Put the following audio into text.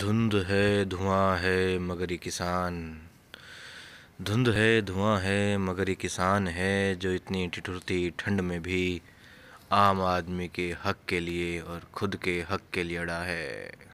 धुंध है धुआं है मगर ये किसान धुंध है धुआं है मगर ये किसान है जो इतनी ठिठुरती ठंड में भी आम आदमी के हक के लिए और खुद के हक के लिए अड़ा है